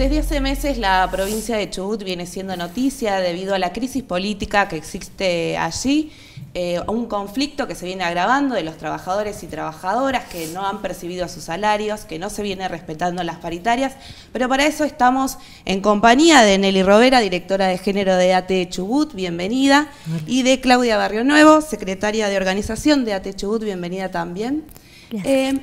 Desde hace meses la provincia de Chubut viene siendo noticia debido a la crisis política que existe allí, eh, un conflicto que se viene agravando de los trabajadores y trabajadoras que no han percibido sus salarios, que no se viene respetando las paritarias, pero para eso estamos en compañía de Nelly Robera, directora de género de AT Chubut, bienvenida, y de Claudia Barrio Nuevo, secretaria de organización de AT Chubut, bienvenida también. Eh,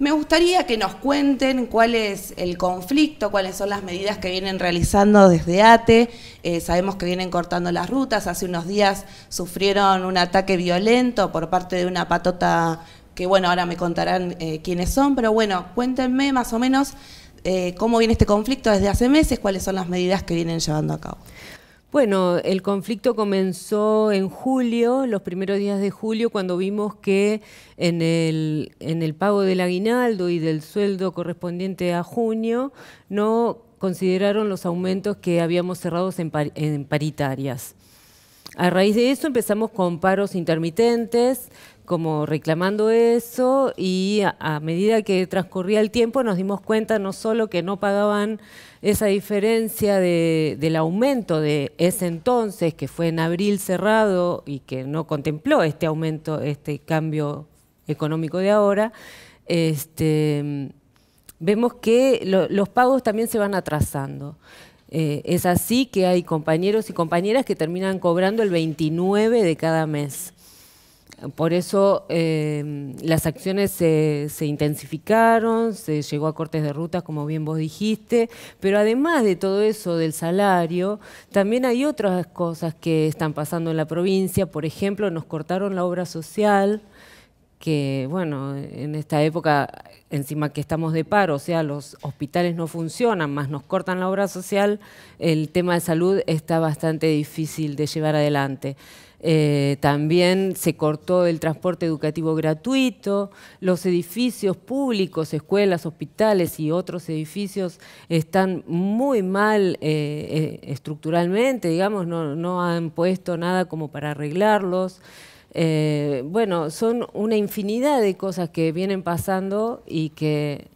me gustaría que nos cuenten cuál es el conflicto, cuáles son las medidas que vienen realizando desde ATE. Eh, sabemos que vienen cortando las rutas. Hace unos días sufrieron un ataque violento por parte de una patota que, bueno, ahora me contarán eh, quiénes son, pero bueno, cuéntenme más o menos eh, cómo viene este conflicto desde hace meses, cuáles son las medidas que vienen llevando a cabo. Bueno, el conflicto comenzó en julio, los primeros días de julio, cuando vimos que en el, pago del aguinaldo y del sueldo correspondiente a junio no consideraron los aumentos que habíamos cerrado en paritarias. A raíz de eso empezamos con paros intermitentes, como reclamando eso y a, medida que transcurría el tiempo nos dimos cuenta no solo que no pagaban esa diferencia del aumento de ese entonces, que fue en abril cerrado y que no contempló este aumento, este cambio económico de ahora, este, vemos que los pagos también se van atrasando. Eh, es así que hay compañeros y compañeras que terminan cobrando el 29 de cada mes. Por eso eh, las acciones se, se, intensificaron, se llegó a cortes de rutas, como bien vos dijiste, pero además de todo eso del salario, también hay otras cosas que están pasando en la provincia. Por ejemplo, nos cortaron la obra social, que bueno, en esta época, encima que estamos de paro, o sea, los hospitales no funcionan, más nos cortan la obra social, el tema de salud está bastante difícil de llevar adelante. Eh, también se cortó el transporte educativo gratuito, los edificios públicos, escuelas, hospitales y otros edificios están muy mal eh, eh, estructuralmente, digamos, no, han puesto nada como para arreglarlos. bueno, son una infinidad de cosas que vienen pasando y que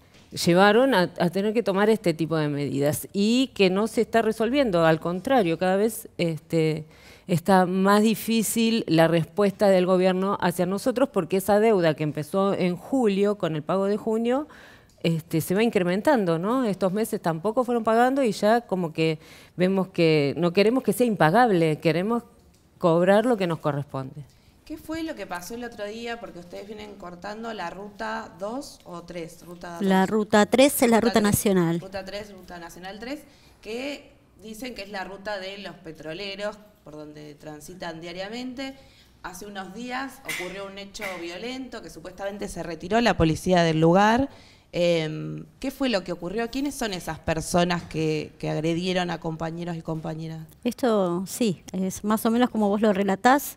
llevaron a, a, tener que tomar este tipo de medidas y que no se está resolviendo, al contrario, cada vez... Este, está más difícil la respuesta del gobierno hacia nosotros porque esa deuda que empezó en julio con el pago de junio este, se va incrementando, ¿no? Estos meses tampoco fueron pagando y ya como que vemos que no queremos que sea impagable, queremos cobrar lo que nos corresponde. ¿Qué fue lo que pasó el otro día? Porque ustedes vienen cortando la ruta 2 o 3. Ruta La ruta 3 es la ruta, nacional. Ruta 3, ruta nacional 3, que dicen que es la ruta de los petroleros por donde transitan diariamente. Hace unos días ocurrió un hecho violento que supuestamente se retiró la policía del lugar. Em, ¿Qué fue lo que ocurrió? ¿Quiénes son esas personas que, agredieron a compañeros y compañeras? Esto sí, es más o menos como vos lo relatás.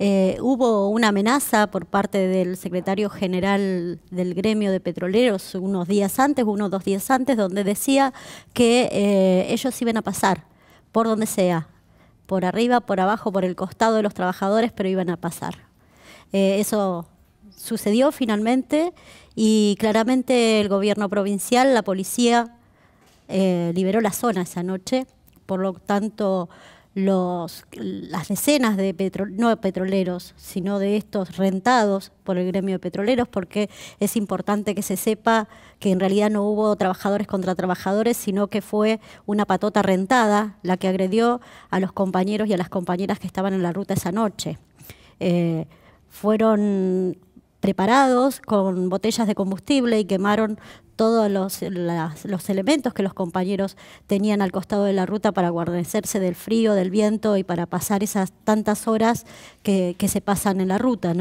Eh, hubo una amenaza por parte del secretario general del gremio de petroleros unos días antes, unos dos días antes, donde decía que eh, ellos iban a pasar por donde sea, por arriba, por abajo, por el costado de los trabajadores, pero iban a pasar. Eh, eso sucedió finalmente y claramente el gobierno provincial, la policía, eh, liberó la zona esa noche, por lo tanto las decenas de petro, no petroleros, sino de estos rentados por el gremio de petroleros, porque es importante que se sepa que en realidad no hubo trabajadores contra trabajadores, sino que fue una patota rentada la que agredió a los compañeros y a las compañeras que estaban en la ruta esa noche. Eh, fueron preparados con botellas de combustible y quemaron todos los, elementos que los compañeros tenían al costado de la ruta para guarnecerse del frío, del viento y para pasar esas tantas horas que, se pasan en la ruta.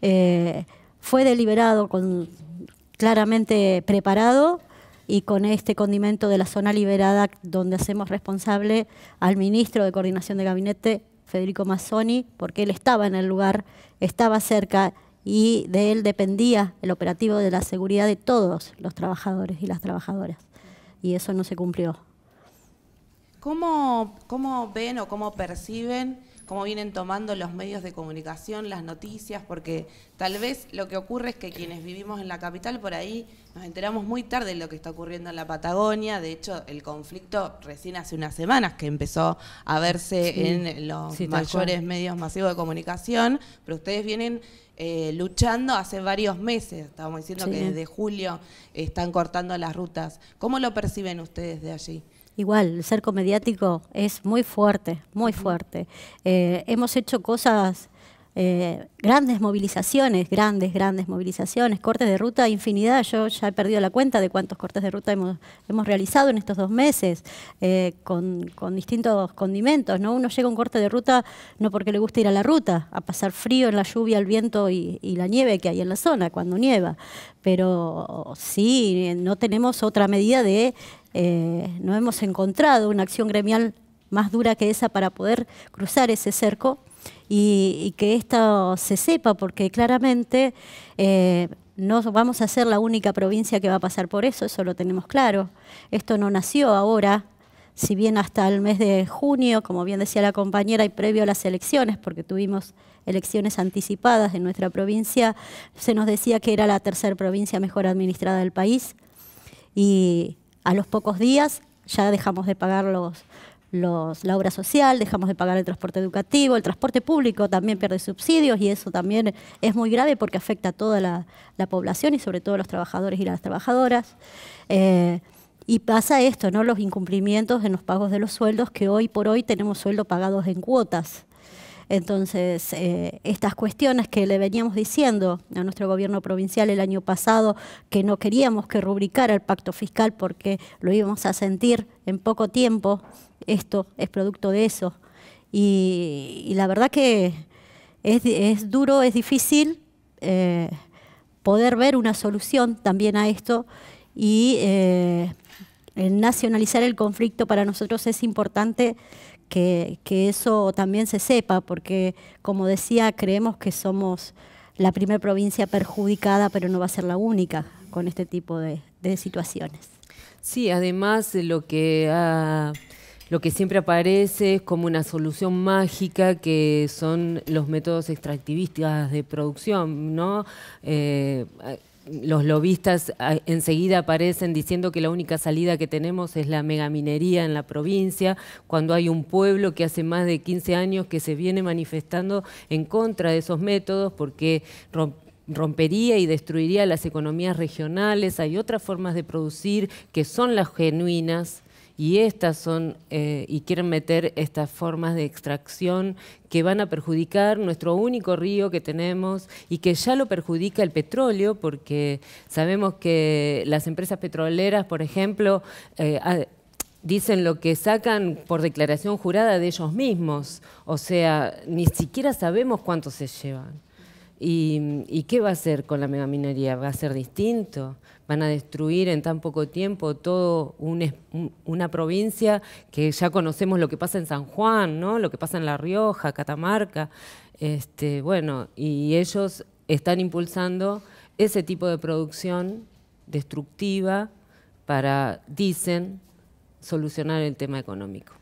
Eh, fue deliberado, claramente preparado y con este condimento de la zona liberada donde hacemos responsable al ministro de Coordinación de Gabinete, Federico Mazzoni, porque él estaba en el lugar, estaba cerca y de él dependía el operativo de la seguridad de todos los trabajadores y las trabajadoras. Y eso no se cumplió. ¿Cómo, ven o cómo perciben cómo vienen tomando los medios de comunicación, las noticias, porque tal vez lo que ocurre es que quienes vivimos en la capital por ahí nos enteramos muy tarde de lo que está ocurriendo en la Patagonia. De hecho, el conflicto recién hace unas semanas que empezó a verse en los mayores medios masivos de comunicación, pero ustedes vienen eh, luchando hace varios meses. Estábamos diciendo que desde julio están cortando las rutas. ¿Cómo lo perciben ustedes de allí? igual, el cerco mediático es muy fuerte, muy fuerte. Eh, hemos hecho cosas eh, grandes movilizaciones, grandes, grandes movilizaciones, cortes de ruta, infinidad. Yo ya he perdido la cuenta de cuántos cortes de ruta hemos, hemos realizado en estos dos meses eh, con, distintos condimentos. ¿no? Uno llega a un corte de ruta no porque le guste ir a la ruta, a pasar frío en la lluvia, el viento y, la nieve que hay en la zona cuando nieva, pero sí, eh, no tenemos otra medida de, no hemos encontrado una acción gremial más dura que esa para poder cruzar ese cerco y, que esto se sepa, porque claramente eh, no vamos a ser la única provincia que va a pasar por eso, eso lo tenemos claro. Esto no nació ahora, si bien hasta el mes de junio, como bien decía la compañera, y previo a las elecciones, porque tuvimos elecciones anticipadas en nuestra provincia, se nos decía que era la tercera provincia mejor administrada del país y a los pocos días ya dejamos de pagar los, la obra social, dejamos de pagar el transporte educativo, el transporte público también pierde subsidios y eso también es muy grave porque afecta a toda la, población y sobre todo a los trabajadores y las trabajadoras. Eh, y pasa esto, ¿no? los incumplimientos en los pagos de los sueldos, que hoy por hoy tenemos sueldos pagados en cuotas. Entonces, eh, estas cuestiones que le veníamos diciendo a nuestro gobierno provincial el año pasado, que no queríamos que rubricara el pacto fiscal porque lo íbamos a sentir en poco tiempo, esto es producto de eso. Y, la verdad que es, duro, es difícil eh, poder ver una solución también a esto y eh, el nacionalizar el conflicto para nosotros es importante que, eso también se sepa, porque como decía, creemos que somos la primera provincia perjudicada, pero no va a ser la única con este tipo de, situaciones. Sí, además lo que ha lo que siempre aparece es como una solución mágica que son los métodos extractivistas de producción, ¿no? Eh, los lobistas ah, enseguida aparecen diciendo que la única salida que tenemos es la megaminería en la provincia, cuando hay un pueblo que hace más de 15 años que se viene manifestando en contra de esos métodos porque rompería y destruiría las economías regionales, hay otras formas de producir que son las genuinas, y estas son eh, y quieren meter estas formas de extracción que van a perjudicar nuestro único río que tenemos y que ya lo perjudica el petróleo porque sabemos que las empresas petroleras, por ejemplo, eh, dicen lo que sacan por declaración jurada de ellos mismos, o sea, ni siquiera sabemos cuánto se llevan. ¿Y, qué va a hacer con la megaminería? ¿Va a ser distinto? ¿Van a destruir en tan poco tiempo toda una provincia que ya conocemos lo que pasa en San Juan, ¿no? lo que pasa en La Rioja, Catamarca? Este, bueno, y ellos están impulsando ese tipo de producción destructiva para, dicen, solucionar el tema económico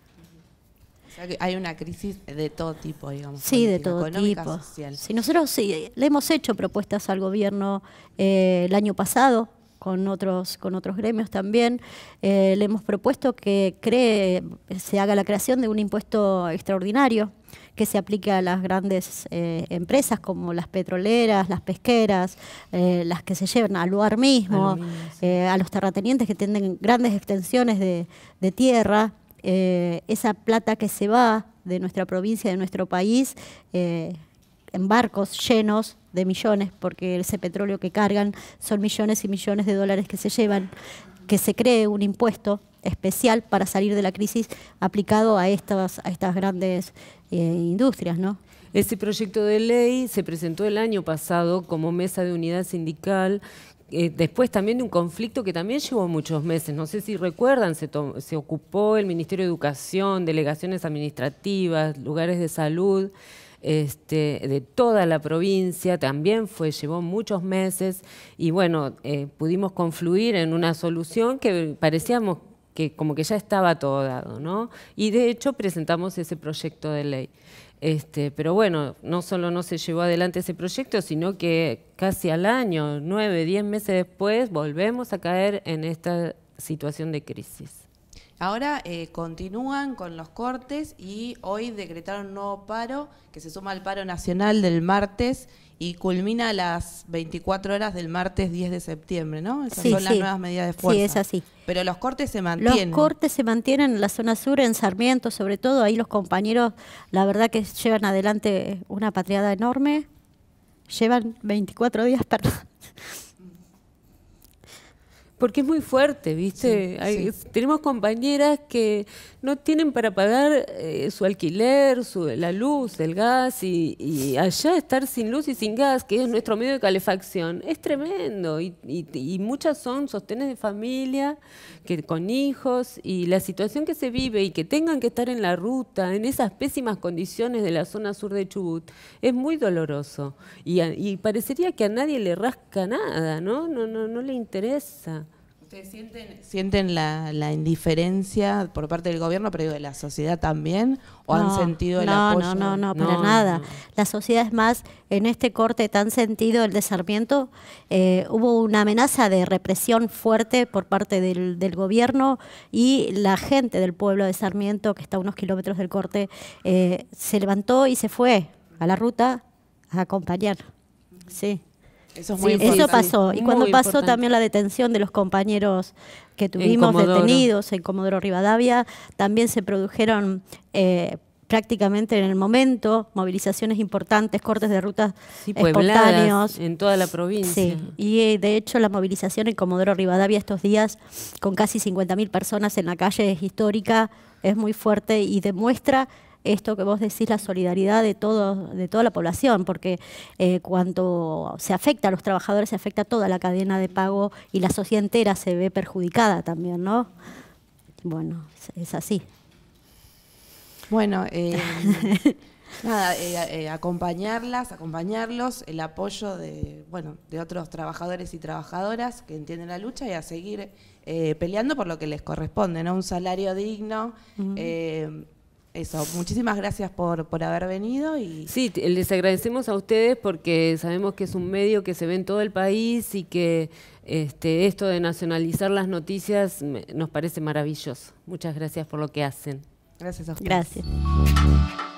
hay una crisis de todo tipo, digamos. Sí, de todo tipo. Sí, nosotros sí, le hemos hecho propuestas al gobierno eh, el año pasado con otros, con otros gremios también. Eh, le hemos propuesto que cree, se haga la creación de un impuesto extraordinario que se aplique a las grandes eh, empresas como las petroleras, las pesqueras, las que se llevan al lugar mismo, a, los terratenientes que tienen grandes extensiones de, de tierra. Eh, esa plata que se va de nuestra provincia, de nuestro país, eh, en barcos llenos de millones, porque ese petróleo que cargan son millones y millones de dólares que se llevan, que se cree un impuesto especial para salir de la crisis aplicado a estas, a estas grandes eh, industrias, ¿no? Ese proyecto de ley se presentó el año pasado como mesa de unidad sindical eh, después también de un conflicto que también llevó muchos meses. No sé si recuerdan, se, ocupó el Ministerio de Educación, delegaciones administrativas, lugares de salud. Este, de toda la provincia, también fue, llevó muchos meses y bueno, eh, pudimos confluir en una solución que parecíamos que como que ya estaba todo dado, ¿no? Y de hecho presentamos ese proyecto de ley. Este, pero bueno, no solo no se llevó adelante ese proyecto, sino que casi al año, nueve, diez meses después, volvemos a caer en esta situación de crisis. Ahora eh, continúan con los cortes y hoy decretaron un nuevo paro que se suma al paro nacional del martes y culmina a las 24 horas del martes 10 de septiembre, ¿no? Esas son las nuevas medidas de fuerza. Sí, es así. Pero los cortes se mantienen. Los cortes se mantienen en la zona sur, en Sarmiento, sobre todo. Ahí los compañeros, la verdad que llevan adelante una patriada enorme. Llevan 24 días, perdón porque es muy fuerte, ¿viste? Tenemos compañeras que no tienen para pagar eh, su alquiler, su, la luz, el gas, y, allá estar sin luz y sin gas, que es nuestro medio de calefacción, es tremendo. Y, muchas son sostenes de familia, que con hijos, y la situación que se vive y que tengan que estar en la ruta, en esas pésimas condiciones de la zona sur de Chubut, es muy doloroso. Y, parecería que a nadie le rasca nada, ¿no? No, no, no le interesa sienten, sienten la, indiferencia por parte del gobierno, pero de la sociedad también? ¿O han sentido el no, apoyo? No, no, no, no para nada. La sociedad es más, en este corte tan sentido, el de Sarmiento, eh, hubo una amenaza de represión fuerte por parte del, gobierno y la gente del pueblo de Sarmiento, que está a unos kilómetros del corte, eh, se levantó y se fue a la ruta a acompañar. Sí. Eso, pasó. Y cuando pasó también la detención de los compañeros que tuvimos detenidos en Comodoro Rivadavia, también se produjeron eh, prácticamente en el momento movilizaciones importantes, cortes de rutas sí, espontáneos. En toda la provincia. Sí. Y eh, de hecho la movilización en Comodoro Rivadavia estos días con casi 50.000 personas en la calle es histórica, es muy fuerte y demuestra esto que vos decís, la solidaridad de, todo, de toda la población, porque eh, cuando se afecta a los trabajadores, se afecta a toda la cadena de pago y la sociedad entera se ve perjudicada también, ¿no? Bueno, es así. Bueno, eh, nada, eh, acompañarlas, acompañarlos, el apoyo de, bueno, de otros trabajadores y trabajadoras que entienden la lucha y a seguir peleando por lo que les corresponde, ¿no? Un salario digno, eso, muchísimas gracias por, por haber venido. y Sí, les agradecemos a ustedes porque sabemos que es un medio que se ve en todo el país y que este, esto de nacionalizar las noticias nos parece maravilloso. Muchas gracias por lo que hacen. Gracias a ustedes. Gracias.